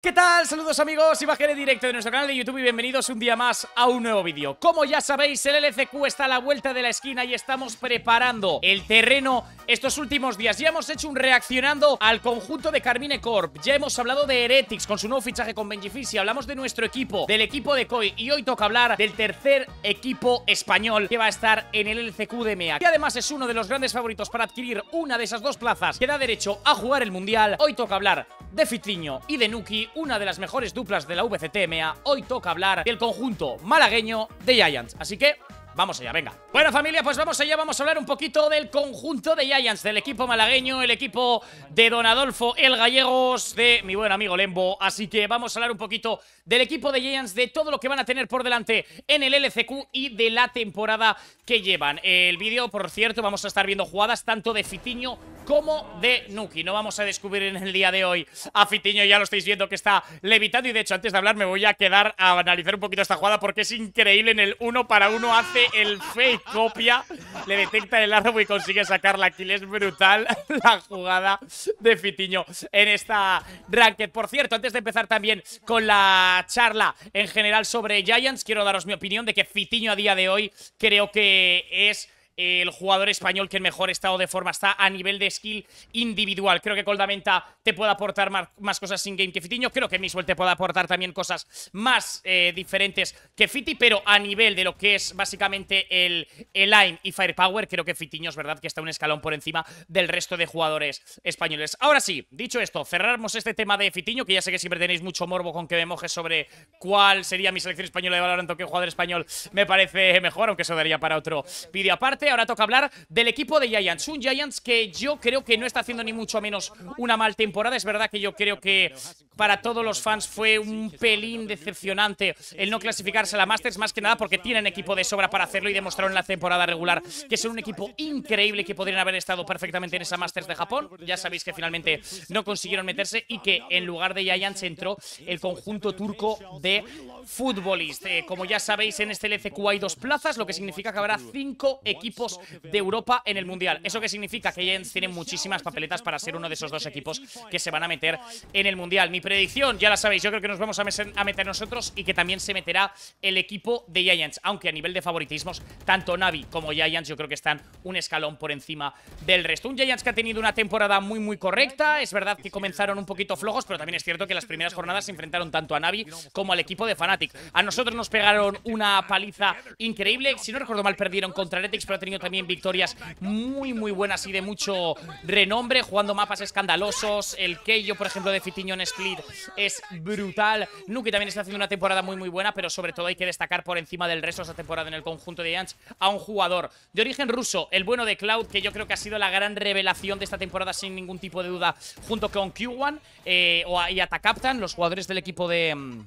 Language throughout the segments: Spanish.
¿Qué tal? Saludos amigos, imágenes directo de nuestro canal de YouTube y bienvenidos un día más a un nuevo vídeo. Como ya sabéis, el LCQ está a la vuelta de la esquina y estamos preparando el terreno estos últimos días. Ya hemos hecho un reaccionando al conjunto de Carmine Corp, ya hemos hablado de Heretics con su nuevo fichaje con Benji y hablamos de nuestro equipo, del equipo de Koi y hoy toca hablar del tercer equipo español que va a estar en el LCQ de MEA, que además es uno de los grandes favoritos para adquirir una de esas dos plazas que da derecho a jugar el Mundial. Hoy toca hablar de Fitriño y de Nuki una de las mejores duplas de la VCTMA, hoy toca hablar del conjunto malagueño de Giants. Así que vamos allá, venga Bueno familia, pues vamos allá, vamos a hablar un poquito del conjunto de Giants Del equipo malagueño, el equipo de Don Adolfo, el gallegos de mi buen amigo Lembo Así que vamos a hablar un poquito del equipo de Giants De todo lo que van a tener por delante en el LCQ y de la temporada que llevan El vídeo, por cierto, vamos a estar viendo jugadas tanto de Fitiño como de Nuki No vamos a descubrir en el día de hoy a Fitiño, ya lo estáis viendo que está levitando Y de hecho, antes de hablar me voy a quedar a analizar un poquito esta jugada porque es increíble en el uno para uno hace el fake copia, le detecta el árbol y consigue sacarla. kill es brutal la jugada de Fitiño en esta ranked. Por cierto, antes de empezar también con la charla en general sobre Giants, quiero daros mi opinión de que Fitiño a día de hoy creo que es el jugador español que en mejor estado de forma está a nivel de skill individual. Creo que Coldamenta te puede aportar más cosas sin game que Fitiño. Creo que Miswell te puede aportar también cosas más eh, diferentes que Fiti, pero a nivel de lo que es básicamente el, el aim y firepower, creo que Fitiño es verdad que está un escalón por encima del resto de jugadores españoles. Ahora sí, dicho esto, cerramos este tema de Fitiño, que ya sé que siempre tenéis mucho morbo con que me moje sobre cuál sería mi selección española de Valorant qué jugador español me parece mejor, aunque eso daría para otro vídeo aparte. Ahora toca hablar del equipo de Giants. Un Giants que yo creo que no está haciendo ni mucho menos una mal temporada. Es verdad que yo creo que para todos los fans fue un pelín decepcionante el no clasificarse a la Masters, más que nada porque tienen equipo de sobra para hacerlo y demostraron en la temporada regular que son un equipo increíble que podrían haber estado perfectamente en esa Masters de Japón. Ya sabéis que finalmente no consiguieron meterse y que en lugar de Giants entró el conjunto turco de futbolistas. Eh, como ya sabéis, en este LCQ hay dos plazas, lo que significa que habrá cinco equipos de Europa en el Mundial. Eso que significa que Giants tienen muchísimas papeletas para ser uno de esos dos equipos que se van a meter en el Mundial. Mi predicción, ya la sabéis, yo creo que nos vamos a meter, nosotros y que también se meterá el equipo de Giants, aunque a nivel de favoritismos, tanto Navi como Giants yo creo que están un escalón por encima del resto. Un Giants que ha tenido una temporada muy muy correcta, es verdad que comenzaron un poquito flojos, pero también es cierto que las primeras jornadas se enfrentaron tanto a Navi como al equipo de Fnatic, A nosotros nos pegaron una paliza increíble, si no recuerdo mal perdieron contra Netflix, pero ha tenido también victorias muy, muy buenas y de mucho renombre, jugando mapas escandalosos. El Keyo, por ejemplo, de Fitiño en Split es brutal. Nuki también está haciendo una temporada muy, muy buena, pero sobre todo hay que destacar por encima del resto de esta temporada en el conjunto de Yans a un jugador de origen ruso, el bueno de Cloud, que yo creo que ha sido la gran revelación de esta temporada sin ningún tipo de duda, junto con Q1 eh, y Atacaptan, los jugadores del equipo de mm,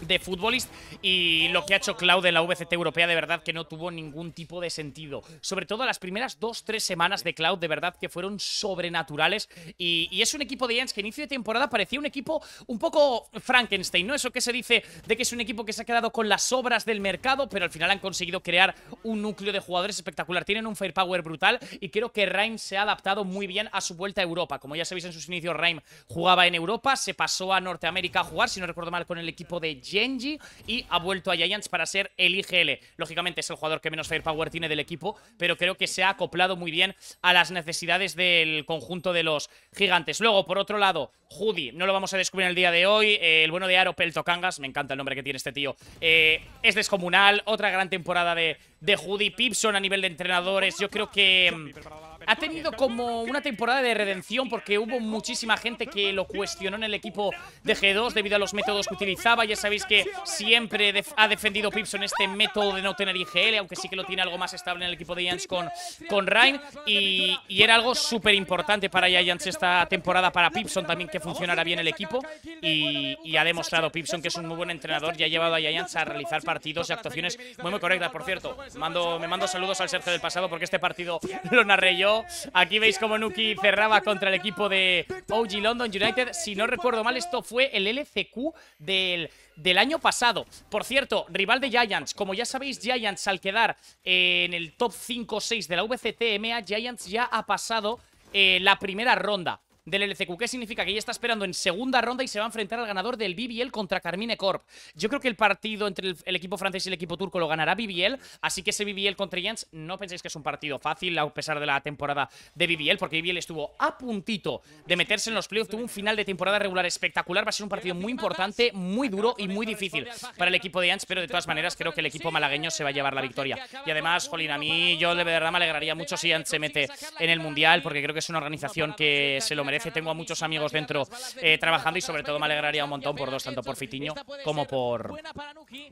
de futbolista y lo que ha hecho Cloud en la VCT europea de verdad que no tuvo ningún tipo de sentido. Sobre todo las primeras dos, tres semanas de Cloud de verdad que fueron sobrenaturales y, es un equipo de Jens que inicio de temporada parecía un equipo un poco Frankenstein, ¿no? Eso que se dice de que es un equipo que se ha quedado con las obras del mercado, pero al final han conseguido crear un núcleo de jugadores espectacular. Tienen un firepower brutal y creo que Reim se ha adaptado muy bien a su vuelta a Europa. Como ya sabéis en sus inicios, Reim jugaba en Europa, se pasó a Norteamérica a jugar, si no recuerdo mal, con el equipo de Genji y ha vuelto a Giants para ser el IGL. Lógicamente es el jugador que menos firepower tiene del equipo, pero creo que se ha acoplado muy bien a las necesidades del conjunto de los gigantes. Luego, por otro lado, Judy, no lo vamos a descubrir el día de hoy, eh, el bueno de Aro Kangas. me encanta el nombre que tiene este tío, eh, es descomunal, otra gran temporada de, de Judy, Pipson a nivel de entrenadores, yo creo que... Mm, ha tenido como una temporada de redención porque hubo muchísima gente que lo cuestionó en el equipo de G2 debido a los métodos que utilizaba. Ya sabéis que siempre ha defendido Pipson este método de no tener IGL, aunque sí que lo tiene algo más estable en el equipo de Giants con, con Y, era algo súper importante para Giants esta temporada, para Pipson también que funcionara bien el equipo. Y, ha demostrado Pipson que es un muy buen entrenador y ha llevado a Giants a realizar partidos y actuaciones muy, muy correctas. Por cierto, mando, me mando saludos al Sergio del pasado porque este partido lo narré yo Aquí veis como Nuki cerraba contra el equipo de OG London United. Si no recuerdo mal, esto fue el LCQ del, año pasado. Por cierto, rival de Giants. Como ya sabéis, Giants al quedar eh, en el top 5 o 6 de la VCTMA, Giants ya ha pasado eh, la primera ronda del LCQ. ¿Qué significa? Que ya está esperando en segunda ronda y se va a enfrentar al ganador del BBL contra Carmine Corp. Yo creo que el partido entre el, equipo francés y el equipo turco lo ganará BBL, así que ese BBL contra Jens no penséis que es un partido fácil a pesar de la temporada de BBL, porque BBL estuvo a puntito de meterse en los playoffs, tuvo un final de temporada regular espectacular, va a ser un partido muy importante, muy duro y muy difícil para el equipo de Jens, pero de todas maneras creo que el equipo malagueño se va a llevar la victoria. Y además, Jolín, a mí yo de verdad me alegraría mucho si Jens se mete en el Mundial, porque creo que es una organización que se lo merece tengo a muchos amigos dentro eh, trabajando y sobre todo me alegraría un montón por dos, tanto por Fitiño como por,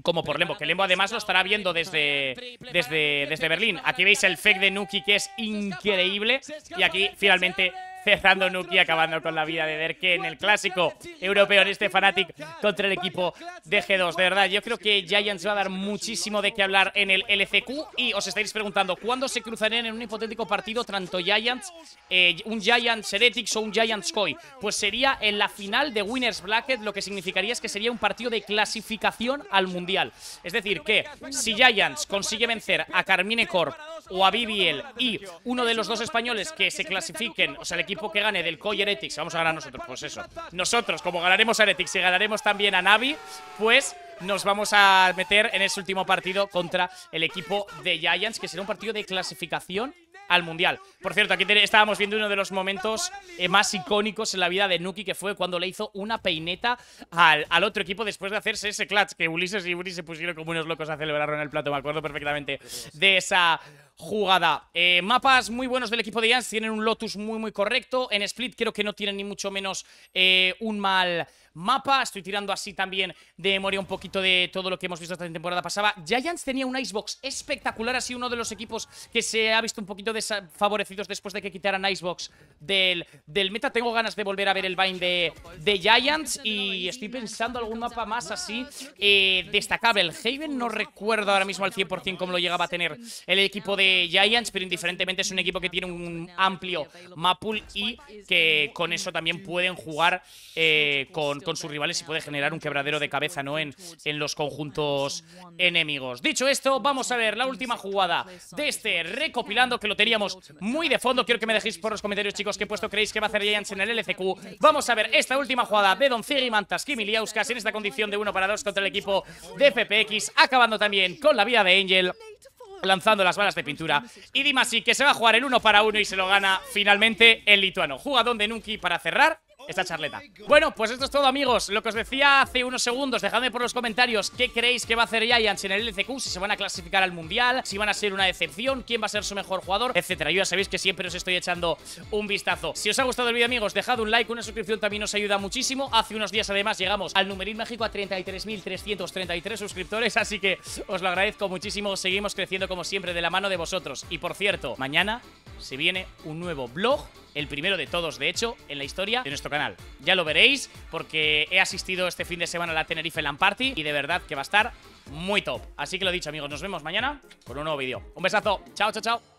como por Lembo, que Lembo además lo estará viendo desde, desde, desde Berlín. Aquí veis el fake de Nuki que es increíble y aquí finalmente cerrando Nuki, acabando con la vida de Derke en el clásico europeo en este Fanatic contra el equipo de G2. De verdad, yo creo que Giants va a dar muchísimo de qué hablar en el LCQ y os estáis preguntando, ¿cuándo se cruzarían en un hipotético partido tanto Giants, eh, un Giants Heretics o un Giants Koi? Pues sería en la final de Winners Blackhead, lo que significaría es que sería un partido de clasificación al Mundial. Es decir, que si Giants consigue vencer a Carmine Corp o a Viviel y uno de los dos españoles que se clasifiquen, o sea, el equipo que gane del Coy vamos a ganar nosotros, pues eso. Nosotros, como ganaremos a Heretics y ganaremos también a Navi, pues nos vamos a meter en ese último partido contra el equipo de Giants, que será un partido de clasificación al Mundial. Por cierto, aquí estábamos viendo uno de los momentos eh, más icónicos en la vida de Nuki, que fue cuando le hizo una peineta al, al, otro equipo después de hacerse ese clutch, que Ulises y Uri se pusieron como unos locos a celebrarlo en el plato, me acuerdo perfectamente de esa jugada. Eh, mapas muy buenos del equipo de Jans, tienen un Lotus muy muy correcto. En Split creo que no tienen ni mucho menos eh, un mal mapa. Estoy tirando así también de memoria un poquito de todo lo que hemos visto esta temporada pasada. Giants tenía un Icebox espectacular, así uno de los equipos que se ha visto un poquito desfavorecidos después de que quitaran Icebox del, del meta. Tengo ganas de volver a ver el bind de, de Giants y estoy pensando algún mapa más así eh, destacable. El Haven no recuerdo ahora mismo al 100% cómo lo llegaba a tener el equipo de Giants, pero indiferentemente es un equipo que tiene un amplio pool y que con eso también pueden jugar eh, con, con sus rivales y puede generar un quebradero de cabeza ¿no? en, en los conjuntos enemigos. Dicho esto, vamos a ver la última jugada de este recopilando que lo teníamos muy de fondo. Quiero que me dejéis por los comentarios, chicos, qué puesto creéis que va a hacer Giants en el LCQ. Vamos a ver esta última jugada de Don Ciri Mantas Kimiliauskas en esta condición de 1 para 2 contra el equipo de FPX, acabando también con la vida de Angel lanzando las balas de pintura. Y Dimasi, que se va a jugar el 1 para 1 y se lo gana finalmente el lituano. Jugadón de Nuki para cerrar esta charleta Bueno, pues esto es todo amigos Lo que os decía hace unos segundos Dejadme por los comentarios qué creéis que va a hacer Giants en el LCQ Si se van a clasificar al Mundial Si van a ser una decepción Quién va a ser su mejor jugador Etcétera Yo ya sabéis que siempre os estoy echando un vistazo Si os ha gustado el vídeo amigos Dejad un like Una suscripción también nos ayuda muchísimo Hace unos días además llegamos al numerín mágico A 33.333 suscriptores Así que os lo agradezco muchísimo Seguimos creciendo como siempre de la mano de vosotros Y por cierto, mañana se viene un nuevo blog, el primero de todos, de hecho, en la historia de nuestro canal. Ya lo veréis, porque he asistido este fin de semana a la Tenerife Land Party y de verdad que va a estar muy top. Así que lo dicho, amigos, nos vemos mañana con un nuevo vídeo. Un besazo, chao, chao, chao.